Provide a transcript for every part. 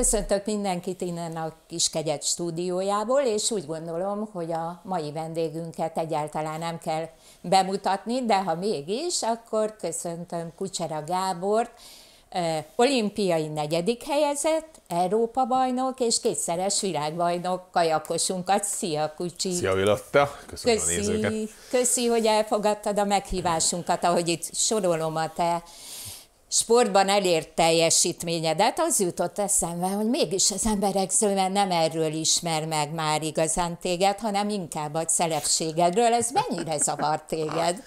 Köszöntök mindenkit innen a kis kegyet stúdiójából, és úgy gondolom, hogy a mai vendégünket egyáltalán nem kell bemutatni, de ha mégis, akkor köszöntöm Kucsera Gábort, olimpiai negyedik helyezett, Európa bajnok és kétszeres világbajnok kajakosunkat. Szia, Kucsi! Szia, Vilotta! Köszönöm köszi, a nézőket! Köszi, hogy elfogadtad a meghívásunkat, ahogy itt sorolom a te sportban elért teljesítményedet, az jutott eszembe, hogy mégis az emberek zöme nem erről ismer meg már igazán téged, hanem inkább a szelepségedről. Ez mennyire zavar téged?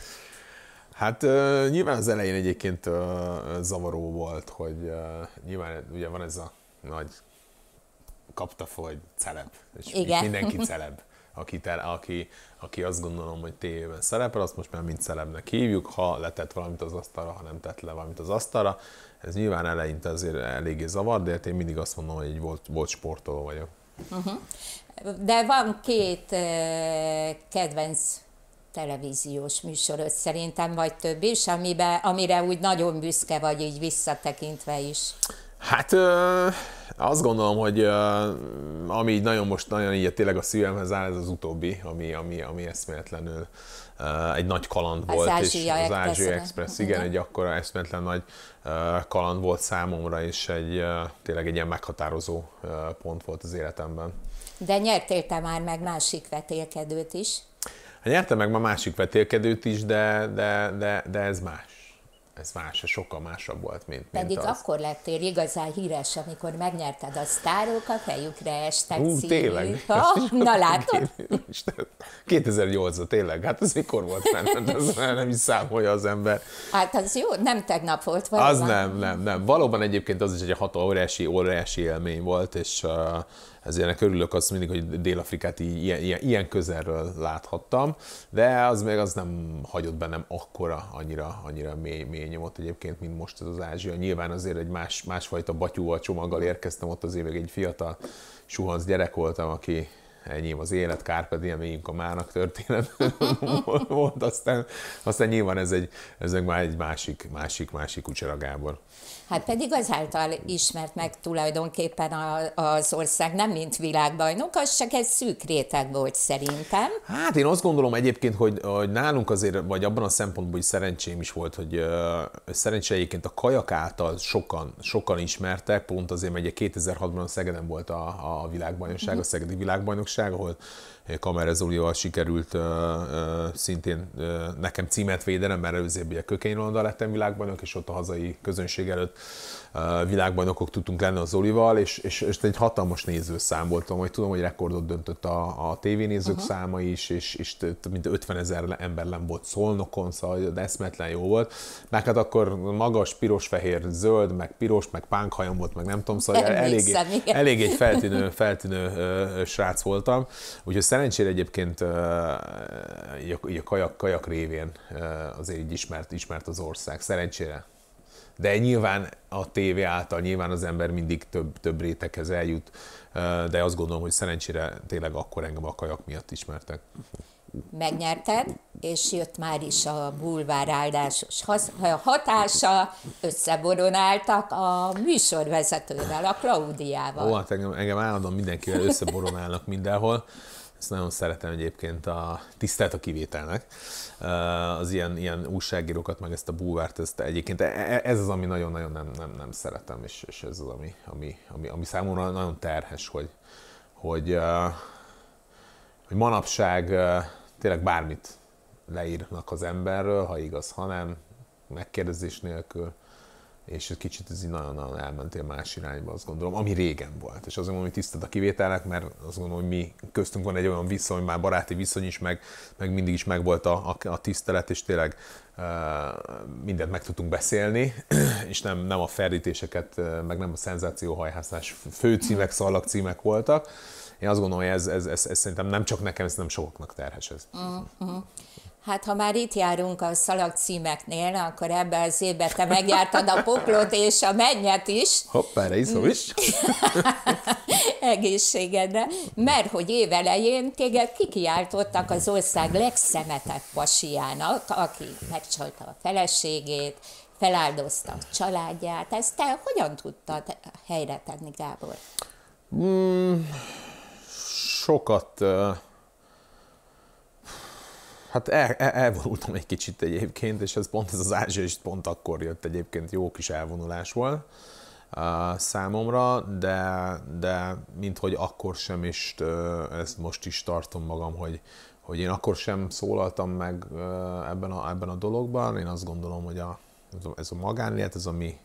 Hát nyilván az elején egyébként zavaró volt, hogy nyilván ugye van ez a nagy kapta, hogy celeb, és Igen. mindenki celeb aki, ter, aki, aki azt gondolom, hogy tévében szerepel, azt most már mind szerepnek hívjuk, ha letett valamit az asztalra, ha nem tett le valamit az asztalra. Ez nyilván eleinte azért eléggé zavar, de hát én mindig azt mondom, hogy egy volt, volt sportoló vagyok. Uh-huh. De van két eh, kedvenc televíziós műsorod szerintem, vagy több is, amibe, amire úgy nagyon büszke vagy így visszatekintve is. Hát ö, azt gondolom, hogy ö, ami így nagyon most nagyon így tényleg a szívemhez áll, ez az utóbbi, ami, ami, ami eszméletlenül ö, egy nagy kaland volt. Az és Express. az Ázsia Express, igen, igen, egy akkora eszméletlen nagy kaland volt számomra, és egy, tényleg egy ilyen meghatározó pont volt az életemben. De nyertél te már meg másik vetélkedőt is? Hát nyertem meg már másik vetélkedőt is, de, de, de, de ez más ez más, sokkal másabb volt, mint, mint Pedig az. akkor lettél igazán híres, amikor megnyerted a sztárok, a fejükre estek Hú, című. tényleg. Ha? Na látod? 2008 a tényleg, hát az mikor volt benne, az hát nem is számolja az ember. Hát az jó, nem tegnap volt valóban. Az nem, nem, nem. Valóban egyébként az is egy hat óriási, óriási élmény volt, és uh, ezért ennek örülök azt mindig, hogy Dél-Afrikát ilyen, ilyen, ilyen közelről láthattam, de az még az nem hagyott bennem akkora, annyira, annyira mély, mély nyomot egyébként, mint most ez az Ázsia. Nyilván azért egy más, másfajta batyúval, csomaggal érkeztem ott az évek, egy fiatal suhansz gyerek voltam, aki enyém az élet, Kárpe Diem, a mának történet volt, aztán, aztán nyilván ez, egy, ez már egy másik, másik, másik Kucsera Gábor. Hát pedig azáltal ismert meg tulajdonképpen a, az ország, nem mint világbajnok, az csak egy szűk réteg volt szerintem. Hát én azt gondolom egyébként, hogy, hogy nálunk azért, vagy abban a szempontból, hogy szerencsém is volt, hogy szerencséjéként a kajak által sokan, sokan ismertek, pont azért, mert ugye 2006-ban Szegeden volt a, a világbajnokság, a mhm. Szegedi világbajnokság, ahol Zulival sikerült szintén nekem címet védenem, mert előzőbb ugye kökényronda lettem világban, és ott a hazai közönség előtt világbajnokok tudtunk lenni az Zolival, és, és, és egy hatalmas nézőszám volt, hogy tudom, hogy rekordot döntött a, a tévénézők Aha. száma is, és, és mint 50 ezer ember nem volt szolnokon, szóval eszmetlen jó volt. Meg hát akkor magas, piros, fehér, zöld, meg piros, meg pánkhajam volt, meg nem tudom, szóval elég, elég egy feltűnő, feltűnő ö, srác voltam. Úgyhogy szerencsére egyébként ö, így a kajak, kajak révén ö, azért így ismert, ismert az ország. Szerencsére. De nyilván a tévé által nyilván az ember mindig több, több réteghez eljut, de azt gondolom, hogy szerencsére tényleg akkor engem a kajak miatt ismertek. Megnyerted, és jött már is a bulvár áldásos hatása, összeboronáltak a műsorvezetővel, a Klaudiával. Ó, hát engem, engem állandóan mindenkivel összeboronálnak mindenhol ezt nagyon szeretem egyébként a tisztelt a kivételnek, az ilyen, ilyen újságírókat, meg ezt a búvárt, ezt egyébként e, e, ez az, ami nagyon-nagyon nem, nem, nem szeretem, és, és ez az, ami, ami, ami, ami számomra nagyon terhes, hogy, hogy, hogy manapság tényleg bármit leírnak az emberről, ha igaz, ha nem, megkérdezés nélkül, és egy kicsit ez így nagyon-nagyon elmentél más irányba, azt gondolom, ami régen volt. És azért gondolom, hogy tisztelt a kivételek, mert azt gondolom, hogy mi köztünk van egy olyan viszony, már baráti viszony is, meg, meg mindig is megvolt a, a, a tisztelet, és tényleg uh, mindent meg tudtunk beszélni, és nem, nem a ferdítéseket, meg nem a szenzációhajhászás főcímek, szalagcímek voltak. Én azt gondolom, hogy ez, ez, ez, ez szerintem nem csak nekem, ez nem sokaknak terhes ez. Uh-huh. Hát ha már itt járunk a szalagcímeknél, akkor ebbe az évben te megjártad a poklot és a mennyet is. Hoppá, iszom is. Egészségedre. Mert hogy évelején téged kikiáltottak az ország legszemetebb pasiának, aki megcsalta a feleségét, feláldozta a családját. Ezt te hogyan tudtad helyre tenni, Gábor? Mm, sokat Hát el, el, elvonultam egy kicsit egyébként, és ez pont ez az ázsia is pont akkor jött egyébként, jó kis elvonulás volt uh, számomra, de, de minthogy akkor sem is, uh, ezt most is tartom magam, hogy, hogy én akkor sem szólaltam meg uh, ebben a, ebben a dologban. Én azt gondolom, hogy a, ez a magánélet, ez a mi,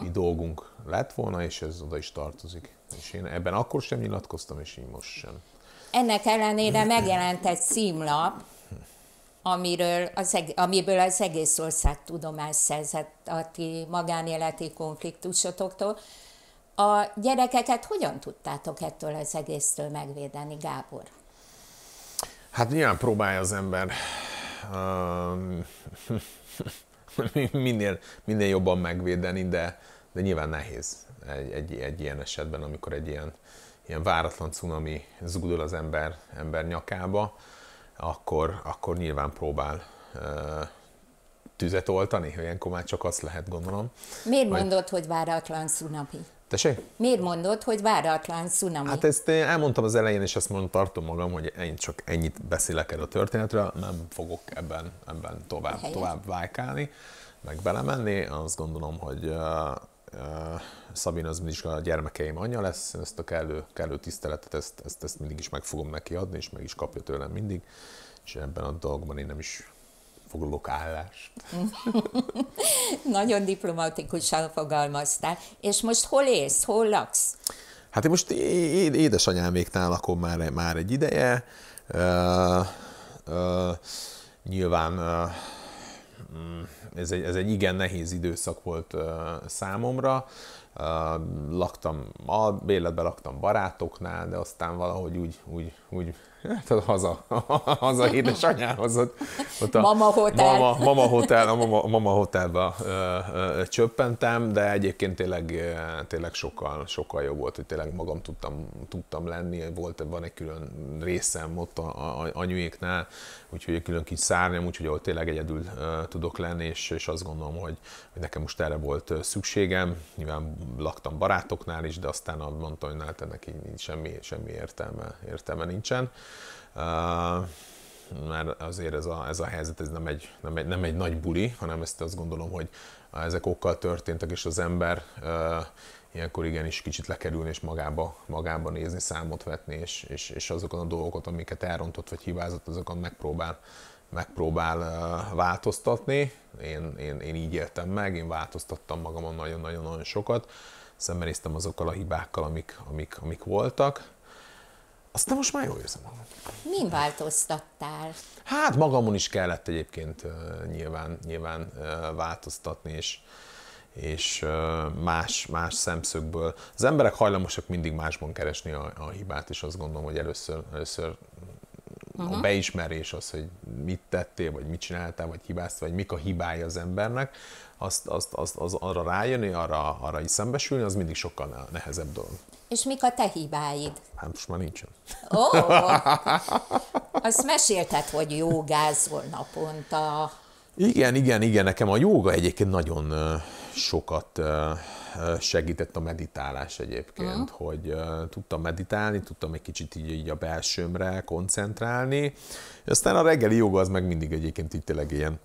mi dolgunk lett volna, és ez oda is tartozik. És én ebben akkor sem nyilatkoztam, és így most sem. Ennek ellenére megjelent egy címlap, amiről az, amiből az egész ország tudomást szerzett a ti magánéleti konfliktusotoktól. A gyerekeket hogyan tudtátok ettől az egésztől megvédeni, Gábor? Hát nyilván próbálja az ember um, minél, minél jobban megvédeni, de, de nyilván nehéz egy, egy, egy ilyen esetben, amikor egy ilyen, ilyen váratlan cunami zúdul az ember, ember nyakába akkor, akkor nyilván próbál tüzet oltani, ilyenkor már csak azt lehet, gondolom. Miért Majd... mondod, hogy váratlan szunapi? Tessék? Miért mondod, hogy váratlan szunami? Hát ezt elmondtam az elején, és azt mondom, tartom magam, hogy én csak ennyit beszélek erről a történetről, nem fogok ebben, ebben tovább, tovább vájkálni, meg belemenni. Azt gondolom, hogy Szabin az mindig a gyermekeim anyja lesz, ezt a kellő, kellő tiszteletet, ezt, ezt, ezt mindig is meg fogom neki adni, és meg is kapja tőlem mindig, és ebben a dolgban én nem is foglalok állást. Nagyon diplomatikusan fogalmaztál. És most hol élsz, hol laksz? Hát én most édesanyáméknál lakom már, már egy ideje. Uh, uh, nyilván uh, Mm, ez egy, ez egy igen nehéz időszak volt számomra. Laktam, a béletben laktam barátoknál, de aztán valahogy úgy, úgy, úgy tehát haza, haza édesanyához, ott, ott a mama hotel, mama, mama hotel a mama, mama hotelba ö, ö, csöppentem, de egyébként tényleg, tényleg sokkal, sokkal jobb volt, hogy tényleg magam tudtam, tudtam lenni, volt, van egy külön részem ott a, a, a anyuéknál, úgyhogy egy külön kis szárnyam, úgyhogy ott tényleg egyedül ö, tudok lenni, és, és azt gondolom, hogy, hogy nekem most erre volt szükségem, nyilván laktam barátoknál is, de aztán mondtam, hogy hát neki semmi, semmi értelme, értelme nincsen mert azért ez a, ez a helyzet ez nem, egy, nem, egy, nem egy nagy buli, hanem ezt azt gondolom, hogy ezek okkal történtek, és az ember ilyenkor igenis kicsit lekerülni és magába, magába nézni, számot vetni, és, és, és azokon a dolgokat, amiket elrontott vagy hibázott, azokon megpróbál, megpróbál uh, változtatni. Én, én, én így éltem meg, én változtattam magamon nagyon-nagyon-nagyon sokat, szembenéztem azokkal a hibákkal, amik, amik, amik voltak, aztán most már jól érzem magam. Min változtattál? Hát magamon is kellett egyébként nyilván, nyilván változtatni, és, és más, más szemszögből. Az emberek hajlamosak mindig másban keresni a, a hibát, és azt gondolom, hogy először, először uh-huh. a beismerés az, hogy mit tettél, vagy mit csináltál, vagy hibáztál, vagy mik a hibája az embernek, azt, azt, azt az arra rájönni, arra, arra is szembesülni, az mindig sokkal nehezebb dolog. És mik a te hibáid? Hát most már nincsen. Ó, oh, azt mesélted, hogy jogázol naponta. Igen, igen, igen, nekem a jóga egyébként nagyon sokat segített a meditálás egyébként, uh-huh. hogy tudtam meditálni, tudtam egy kicsit így, így a belsőmre koncentrálni. Aztán a reggeli joga az meg mindig egyébként így tényleg ilyen,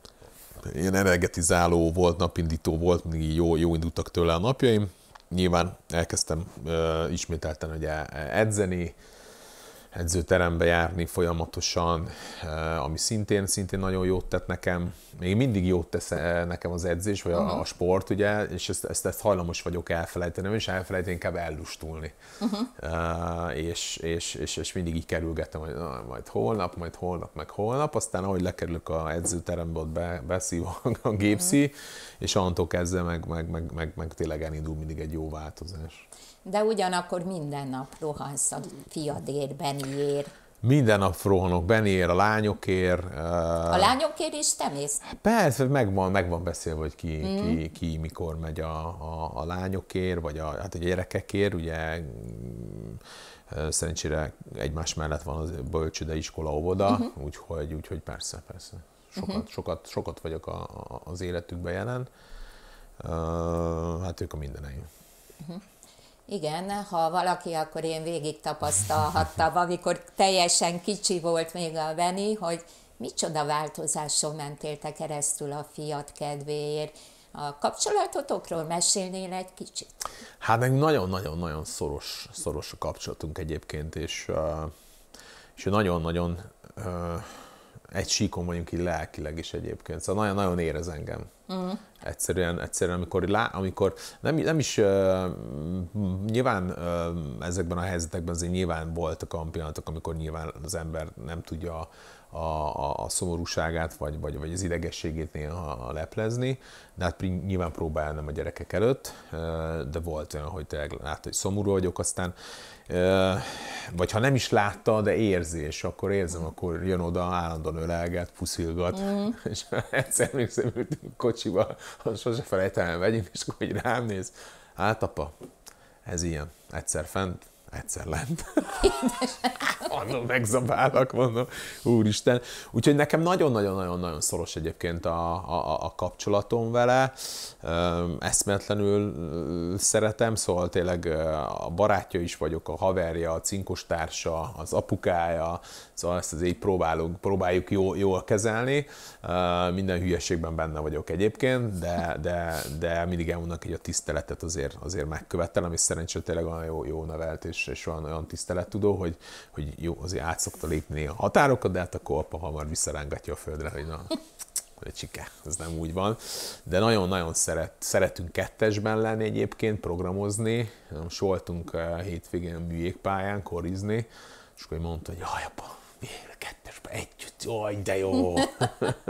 ilyen energetizáló volt, napindító volt, mindig jó, jó indultak tőle a napjaim. Nyilván elkezdtem uh, ismételten ugye e-, e-, edzeni, edzőterembe járni folyamatosan, eh, ami szintén, szintén nagyon jót tett nekem. Még mindig jót tesz eh, nekem az edzés, vagy uh-huh. a, sport, ugye, és ezt, ezt, ezt hajlamos vagyok elfelejteni, és elfelejteni, inkább ellustulni. Uh-huh. Uh, és, és, és, és mindig így kerülgetem, hogy na, majd holnap, majd holnap, meg holnap, aztán ahogy lekerülök a edzőterembe, ott be, beszív a gépszi, uh-huh. és antól kezdve meg, meg, meg, meg, meg tényleg elindul mindig egy jó változás de ugyanakkor minden nap rohansz a fiadér, Beniér. Minden nap rohanok Beniér, a lányokért. Eh, a lányokért is te mész? Persze, megvan, megvan beszélve, hogy ki, mm. ki, ki mikor megy a, a, a lányokért, vagy a, hát a gyerekekért, ugye mm, eh, szerencsére egymás mellett van az bölcsőde, iskola, óvoda, uh-huh. úgyhogy, úgyhogy persze, persze. Sokat, uh-huh. sokat, sokat vagyok a, a, az életükben jelen. Uh, hát ők a mindeneim. Mhm. Uh-huh. Igen, ha valaki, akkor én végig tapasztalhattam, amikor teljesen kicsi volt még a Beni, hogy micsoda változáson mentélte keresztül a fiat kedvéért. A kapcsolatotokról mesélnél egy kicsit? Hát meg nagyon-nagyon-nagyon szoros, szoros a kapcsolatunk egyébként, és, és nagyon-nagyon egy síkon vagyunk így lelkileg is egyébként, szóval nagyon-nagyon érez engem. Uh-huh. Egyszerűen, egyszerűen amikor, lá, amikor nem, nem is uh, nyilván uh, ezekben a helyzetekben azért nyilván voltak olyan pillanatok, amikor nyilván az ember nem tudja a, a, a szomorúságát, vagy, vagy, vagy az idegességét néha leplezni, de hát nyilván próbálnám a gyerekek előtt, de volt olyan, hogy tényleg látta, hogy szomorú vagyok, aztán vagy ha nem is látta, de érzés, akkor érzem, akkor jön oda, állandóan ölelget, puszilgat, mm. és egyszer még szemültünk kocsiba, az sose felejtelen vegyünk, megyünk, és akkor így rám néz. Hát apa, ez ilyen. Egyszer fent, egyszer lent. Mondom, megzabálak, mondom, úristen. Úgyhogy nekem nagyon-nagyon-nagyon-nagyon szoros egyébként a, a, a kapcsolatom vele. Eszmetlenül szeretem, szóval tényleg a barátja is vagyok, a haverja, a cinkostársa, az apukája, szóval ezt azért próbálunk, próbáljuk jó, jól kezelni. Minden hülyeségben benne vagyok egyébként, de, de, de mindig elmondnak, hogy a tiszteletet azért, azért megkövetelem, és szerencsére tényleg olyan jó, jó nevelt és és, és van olyan tisztelettudó, hogy, hogy jó, azért át szokta lépni a határokat, de hát akkor apa hamar visszarángatja a földre, hogy na, csike, ez nem úgy van. De nagyon-nagyon szeret, szeretünk kettesben lenni egyébként, programozni. voltunk eh, hétvégén a műjégpályán korizni, és akkor mondta, hogy jaj, apa, miért kettesben együtt, jaj, de jó!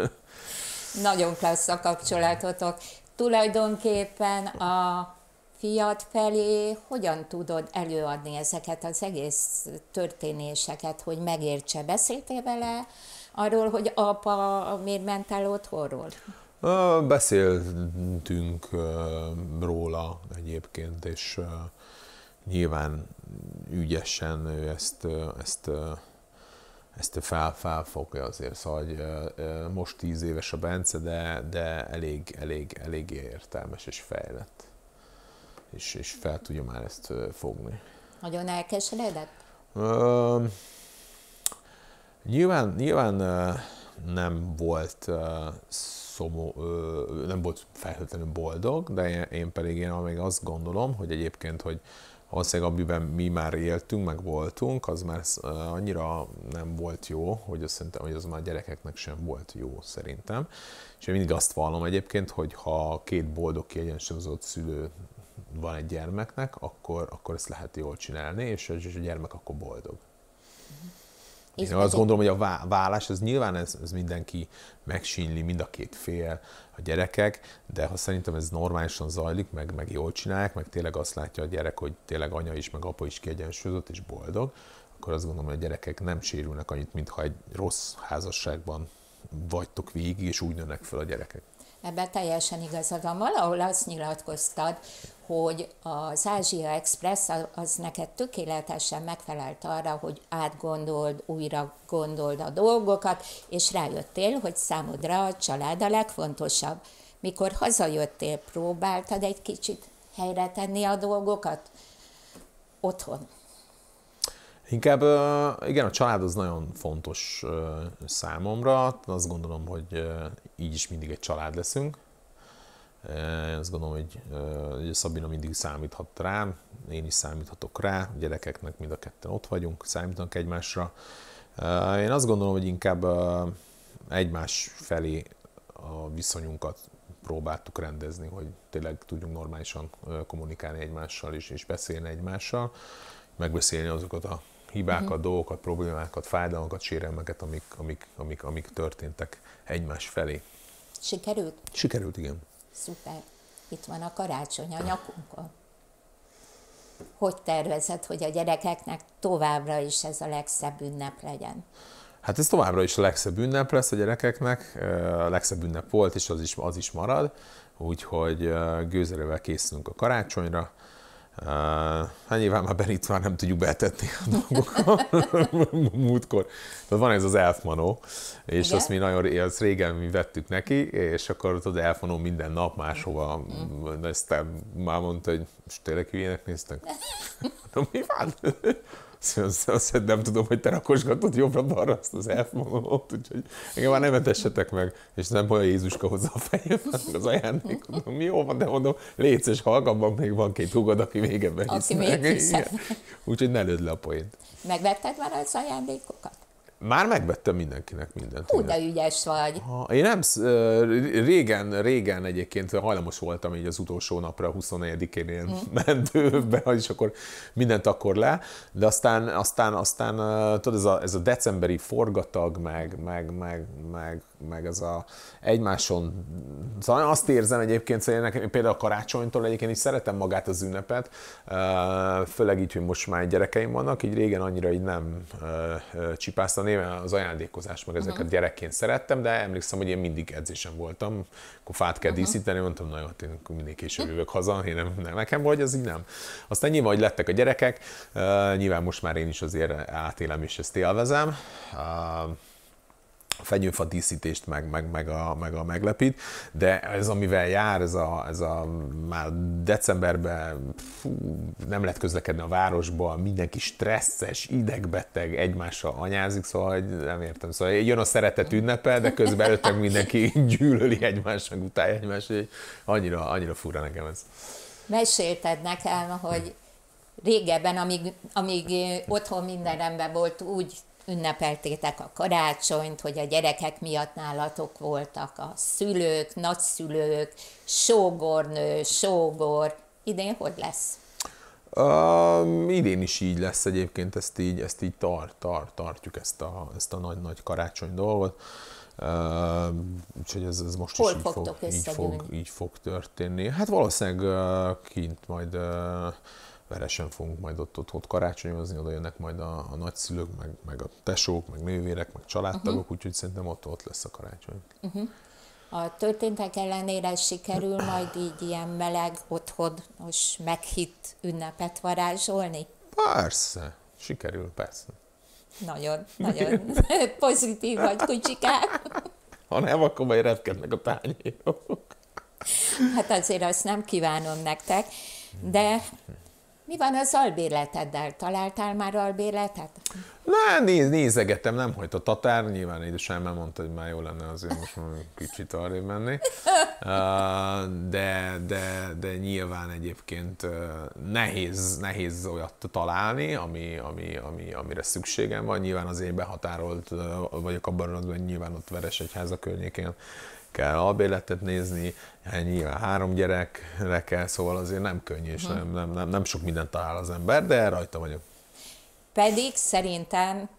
nagyon klassz a kapcsolatotok. Tulajdonképpen a fiad felé hogyan tudod előadni ezeket az egész történéseket, hogy megértse? Beszéltél vele arról, hogy apa miért ment el otthonról? Beszéltünk róla egyébként, és nyilván ügyesen ő ezt, ezt ezt fel, felfogja azért, szóval hogy most tíz éves a Bence, de, de elég, elég, elég értelmes és fejlett és, és fel tudja már ezt fogni. Nagyon elkeseredett? Uh, nyilván nyilván uh, nem volt uh, szomó, uh, nem volt feltétlenül boldog, de én pedig én még azt gondolom, hogy egyébként, hogy valószínűleg amiben mi már éltünk, meg voltunk, az már annyira nem volt jó, hogy azt szerintem, hogy az már gyerekeknek sem volt jó szerintem. És én mindig azt vallom egyébként, hogy ha két boldog kiegyensúlyozott szülő van egy gyermeknek, akkor, akkor ezt lehet jól csinálni, és, és a gyermek akkor boldog. Mhm. Én és azt gondolom, hogy a vállás, ez nyilván ez, ez mindenki megsínyli, mind a két fél, a gyerekek, de ha szerintem ez normálisan zajlik, meg, meg jól csinálják, meg tényleg azt látja a gyerek, hogy tényleg anya is, meg apa is kiegyensúlyozott és boldog, akkor azt gondolom, hogy a gyerekek nem sérülnek annyit, mintha egy rossz házasságban vagytok végig, és úgy nőnek fel a gyerekek ebben teljesen igazad van. Valahol azt nyilatkoztad, hogy az Ázsia Express az neked tökéletesen megfelelt arra, hogy átgondold, újra gondold a dolgokat, és rájöttél, hogy számodra a család a legfontosabb. Mikor hazajöttél, próbáltad egy kicsit helyre tenni a dolgokat? Otthon. Inkább igen, a család az nagyon fontos számomra. Azt gondolom, hogy így is mindig egy család leszünk. azt gondolom, hogy, hogy Szabina mindig számíthat rám, én is számíthatok rá, a gyerekeknek mind a ketten ott vagyunk, számítanak egymásra. Én azt gondolom, hogy inkább egymás felé a viszonyunkat próbáltuk rendezni, hogy tényleg tudjunk normálisan kommunikálni egymással is és beszélni egymással, megbeszélni azokat a hibákat, uh-huh. dolgokat, problémákat, fájdalmakat, sérelmeket, amik, amik, amik, amik történtek egymás felé. Sikerült? Sikerült, igen. Szuper. Itt van a karácsony a nyakunkon. Hogy tervezed, hogy a gyerekeknek továbbra is ez a legszebb ünnep legyen? Hát ez továbbra is a legszebb ünnep lesz a gyerekeknek, a legszebb ünnep volt, és az is, az is marad, úgyhogy gőzerővel készülünk a karácsonyra, hát nyilván már Benit már nem tudjuk betetni a dolgokat múltkor. Tehát van ez az elfmanó, és Igen? azt mi nagyon, azt régen mi vettük neki, és akkor az elfmanó minden nap máshova, mm. aztán már mondta, hogy most tényleg hülyének néztek? Hát, mi van? azt, nem tudom, hogy te rakosgatod jobbra-balra azt az elfogadót, úgyhogy engem már nem etessetek meg, és nem olyan Jézuska hozza a fejében, az ajándék, mondom, mi jó van, de mondom, légy és hallgatban még van két hugod, aki még ebben hisz. Aki még Úgyhogy ne lőd le a poént. Megvetted már az ajándékokat? Már megvettem mindenkinek mindent. Hú, de ügyes vagy. Ha, én nem, régen, régen egyébként hajlamos voltam így az utolsó napra, 24-én én hmm. mentőbe, és akkor mindent akkor le, de aztán, aztán, aztán tudod, ez a, ez a decemberi forgatag, meg, meg, meg, meg, meg ez a egymáson, szóval azt érzem egyébként, hogy nekem például a karácsonytól egyébként is szeretem magát az ünnepet, főleg így, hogy most már gyerekeim vannak, így régen annyira így nem csipáztam, csinálni, mert az ajándékozás, meg ezeket uh-huh. gyerekként szerettem, de emlékszem, hogy én mindig edzésem voltam, akkor fát kell uh-huh. díszíteni, mondtam, nagyon, hát én mindig később hm. jövök haza, én nem, nem, nekem vagy, az így nem. Aztán nyilván, hogy lettek a gyerekek, uh, nyilván most már én is azért átélem és ezt élvezem. Uh, a fenyőfa díszítést, meg, meg, meg, a, meg a meglepít, de ez amivel jár, ez a, ez a már decemberben fú, nem lehet közlekedni a városba, mindenki stresszes, idegbeteg, egymással anyázik, szóval nem értem. Szóval jön a szeretet ünnepe, de közben előtte mindenki gyűlöli egymást, meg utálja egymást, hogy annyira, annyira fura nekem ez. Mesélted nekem, hogy régebben, amíg, amíg otthon minden rendben volt, úgy ünnepeltétek a karácsonyt, hogy a gyerekek miatt nálatok voltak a szülők, nagyszülők, sógornő, sógor. Idén hogy lesz? Um, idén is így lesz egyébként, ezt így, ezt így tart, tart, tartjuk ezt a, ezt a nagy-nagy karácsony dolgot. Uh, úgyhogy ez, ez most Hol is így fog, így, fog, így fog történni. Hát valószínűleg uh, kint majd uh, veresen fogunk majd ott, ott, ott karácsonyozni, oda jönnek majd a, a nagyszülők, meg, meg a tesók, meg nővérek, meg családtagok, uh-huh. úgyhogy szerintem ott, ott lesz a karácsony. Uh-huh. A történtek ellenére sikerül majd így ilyen meleg, otthonos, meghitt ünnepet varázsolni? Persze, sikerül, persze. Nagyon, nagyon pozitív vagy, kucsikák. Ha nem, akkor majd repkednek a tányérok. Hát azért azt nem kívánom nektek, de mhm. Mi van az albérleteddel? Találtál már albérletet? Na, néz, nézegetem, nem hogy a tatár, nyilván édesem mondta, hogy már jó lenne azért most kicsit arra menni. De, de, de nyilván egyébként nehéz, nehéz olyat találni, ami, ami, ami, amire szükségem van. Nyilván azért behatárolt vagyok abban, hogy nyilván ott Veresegyháza környékén kell albéletet nézni, hát nyilván három gyerekre kell, szóval azért nem könnyű, és nem, nem, nem, nem sok mindent talál az ember, de rajta vagyok. Pedig szerintem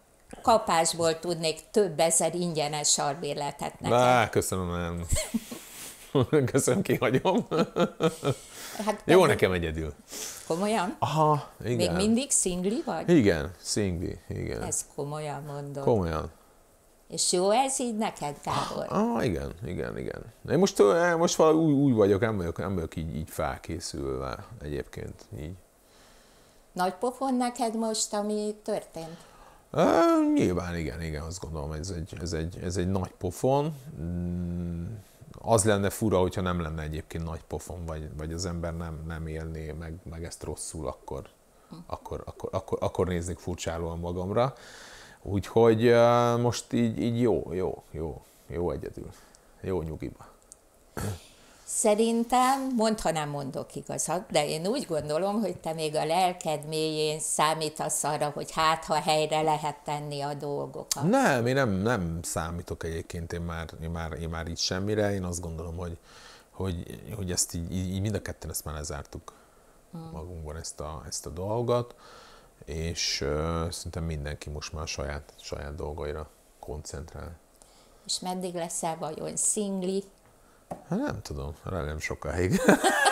kapásból tudnék több ezer ingyenes albéletet neked. Á, köszönöm, nem. Köszönöm, kihagyom. Hát Jó te... nekem egyedül. Komolyan? Aha, igen. Még mindig szingli vagy? Igen, szingli, igen. Ez komolyan mondom. Komolyan. És jó ez így neked, Gábor? Ah, ah igen, igen, igen. Én most, eh, most valami új, új vagyok, nem vagyok, nem vagyok így, így felkészülve egyébként. Így. Nagy pofon neked most, ami történt? E, nyilván igen, igen, azt gondolom, ez egy, ez egy, ez egy nagy pofon. Mm, az lenne fura, hogyha nem lenne egyébként nagy pofon, vagy, vagy az ember nem, nem élné meg, meg ezt rosszul, akkor, hm. akkor, akkor, akkor, akkor néznék furcsálóan magamra. Úgyhogy most így, így jó, jó, jó, jó egyedül. Jó nyugiba. Szerintem, mond, ha nem mondok igazat, de én úgy gondolom, hogy te még a lelked mélyén számítasz arra, hogy hát, ha helyre lehet tenni a dolgokat. Nem, én nem, nem számítok egyébként, én már, én már, én már így semmire, én azt gondolom, hogy, hogy, hogy ezt így, így mind a ketten ezt már lezártuk hmm. magunkban ezt a, ezt a dolgot és uh, szerintem mindenki most már saját, saját dolgaira koncentrál. És meddig leszel vajon szingli? Hát nem tudom, rá nem sokáig.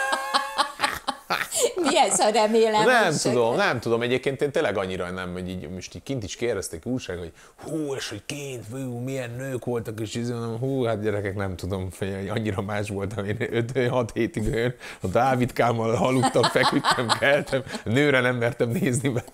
Mi ez a remélem? Nem tudom, nem tudom. Egyébként én tényleg annyira nem, hogy így, most így kint is kérdezték újság, hogy hú, és hogy kint, hú, milyen nők voltak, és így mondom, hú, hát gyerekek, nem tudom, hogy annyira más voltam, én 5-6 hétig olyan, a Kámmal aludtam, feküdtem, keltem, nőre nem mertem nézni, mert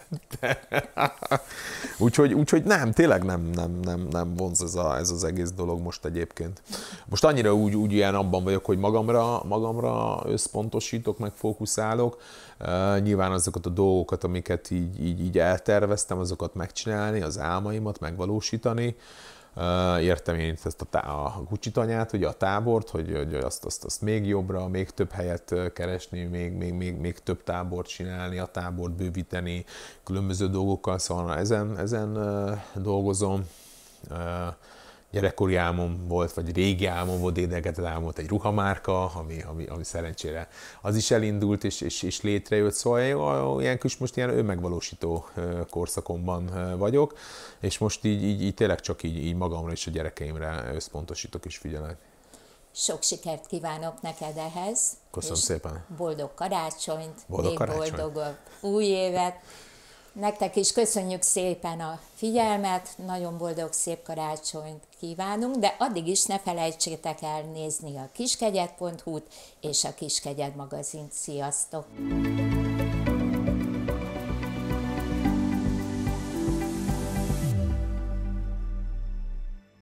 Úgyhogy, úgyhogy nem, tényleg nem, nem, nem, nem vonz ez, a, ez az egész dolog most egyébként. Most annyira úgy, úgy ilyen abban vagyok, hogy magamra, magamra összpontosítok, meg fókuszálok. Uh, nyilván azokat a dolgokat, amiket így, így, így elterveztem, azokat megcsinálni, az álmaimat megvalósítani. Uh, értem én ezt a, a Gucci tanyát, ugye a tábort, hogy, hogy azt, azt, azt még jobbra, még több helyet keresni, még, még, még, még több tábort csinálni, a tábort bővíteni, különböző dolgokkal, szóval ezen, ezen dolgozom gyerekkori álmom volt, vagy régi álmom volt, dédelgetett álmot egy ruhamárka, ami, ami, ami szerencsére az is elindult, és, és, és létrejött, szóval ilyen kis most ilyen önmegvalósító korszakomban vagyok, és most így, így, így tényleg csak így, így magamra és a gyerekeimre összpontosítok és figyelek. Sok sikert kívánok neked ehhez. Köszönöm szépen. Boldog karácsonyt, boldog karácsonyt karácsony. boldog új évet, Nektek is köszönjük szépen a figyelmet, nagyon boldog, szép karácsonyt kívánunk, de addig is ne felejtsétek el nézni a kiskegyethu t és a Kiskegyed magazint. Sziasztok!